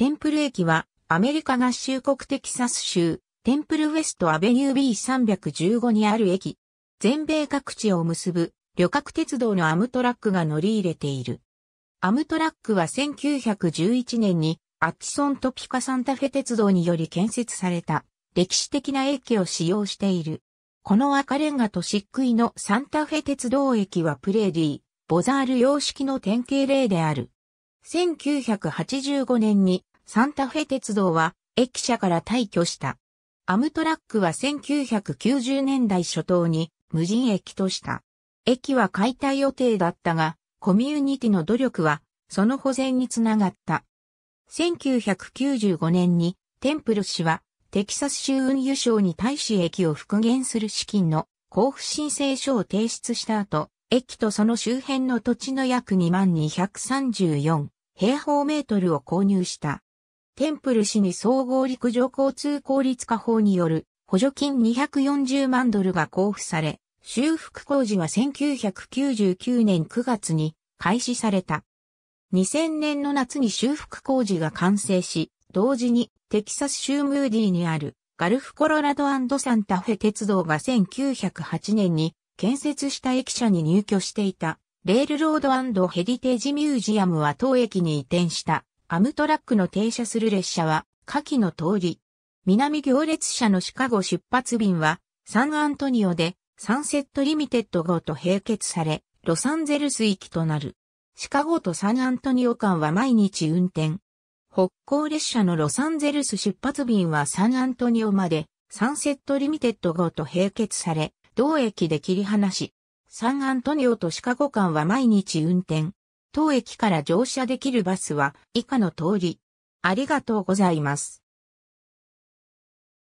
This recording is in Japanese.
テンプル駅は、アメリカ合衆国テキサス州、テンプルウェストアベニュー B315 にある駅。全米各地を結ぶ、旅客鉄道のアムトラックが乗り入れている。アムトラックは1911年に、アキソントピカサンタフェ鉄道により建設された、歴史的な駅を使用している。この赤レンガと漆喰のサンタフェ鉄道駅はプレーディー、ボザール様式の典型例である。1985年にサンタフェ鉄道は駅舎から退去した。アムトラックは1990年代初頭に無人駅とした。駅は解体予定だったが、コミュニティの努力はその保全につながった。1995年にテンプル氏はテキサス州運輸省に対し駅を復元する資金の交付申請書を提出した後、駅とその周辺の土地の約2234平方メートルを購入した。テンプル市に総合陸上交通効率化法による補助金240万ドルが交付され、修復工事は1999年9月に開始された。2000年の夏に修復工事が完成し、同時にテキサス州ムーディーにあるガルフコロラドサンタフェ鉄道が1908年に建設した駅舎に入居していたレールロードヘリテージミュージアムは当駅に移転した。アムトラックの停車する列車は下記の通り。南行列車のシカゴ出発便はサンアントニオでサンセットリミテッド号と併結され、ロサンゼルス行きとなる。シカゴとサンアントニオ間は毎日運転。北港列車のロサンゼルス出発便はサンアントニオまでサンセットリミテッド号と併結され、同駅で切り離し、サンアントニオとシカゴ間は毎日運転。当駅から乗車できるバスは以下の通り。ありがとうございます。